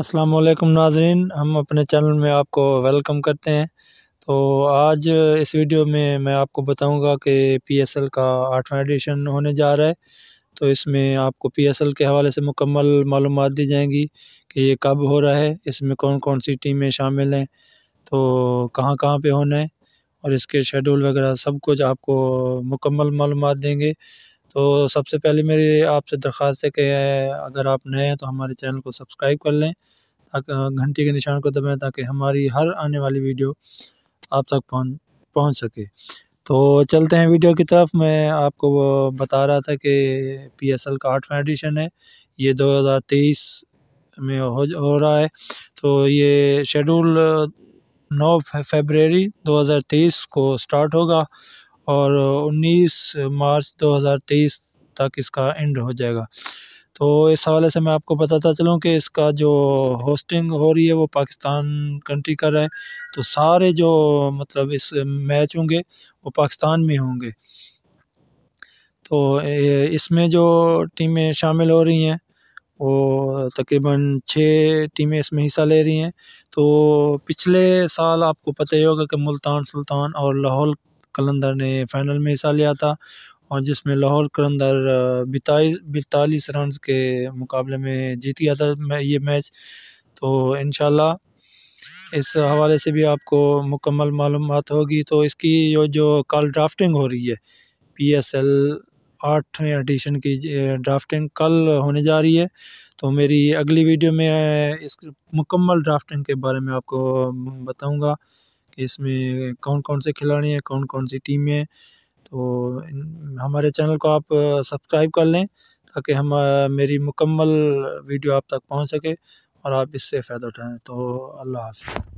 अस्सलाम वालेकुम नाजरीन हम अपने चैनल में आपको वेलकम करते हैं तो आज इस वीडियो में मैं आपको बताऊंगा कि पीएसएल का आठवां एडिशन होने जा रहा है तो इसमें आपको पीएसएल के हवाले से मुकम्मल मालूम दी जाएंगी कि ये कब हो रहा है इसमें कौन कौन सी टीमें शामिल हैं तो कहाँ कहाँ पे होना है और इसके शेड्यूल वगैरह सब कुछ आपको मुकम्मल मालूम देंगे तो सबसे पहले मेरी आपसे दरख्वास्त है कि अगर आप नए हैं तो हमारे चैनल को सब्सक्राइब कर लें ताकि घंटी के निशान को दबाएं ताकि हमारी हर आने वाली वीडियो आप तक पहुँच पहुँच सके तो चलते हैं वीडियो की तरफ मैं आपको बता रहा था कि पीएसएल का आठवां एडिशन है ये 2023 में हो हो रहा है तो ये शेड्यूल 9 फरवरी 2023 को स्टार्ट होगा और 19 मार्च 2023 तक इसका एंड हो जाएगा तो इस हवाले से मैं आपको बताता चलूँ कि इसका जो होस्टिंग हो रही है वो पाकिस्तान कंट्री का रहा है तो सारे जो मतलब इस मैच होंगे वो पाकिस्तान में होंगे तो इसमें जो टीमें शामिल हो रही हैं वो तकरीबन छः टीमें इसमें हिस्सा ले रही हैं तो पिछले साल आपको पता ही होगा कि मुल्तान सुल्तान और लाहौल कलंदर ने फाइनल में हिस्सा लिया था और जिसमें लाहौर कलंदर बैतालीस रन के मुकाबले में जीत गया था ये मैच तो इन इस हवाले से भी आपको मुकम्मल मालूम होगी तो इसकी जो जो कल ड्राफ्टिंग हो रही है पी एस एल आठवें एडिशन की ड्राफ्टिंग कल होने जा रही है तो मेरी अगली वीडियो में इस मुकम्मल ड्राफ्टिंग के बारे में आपको बताऊंगा कि इसमें कौन कौन से खिलाड़ी हैं कौन कौन सी टीमें है तो हमारे चैनल को आप सब्सक्राइब कर लें ताकि हम मेरी मुकम्मल वीडियो आप तक पहुंच सके और आप इससे फ़ायदा उठाएं तो अल्लाह हाफिज़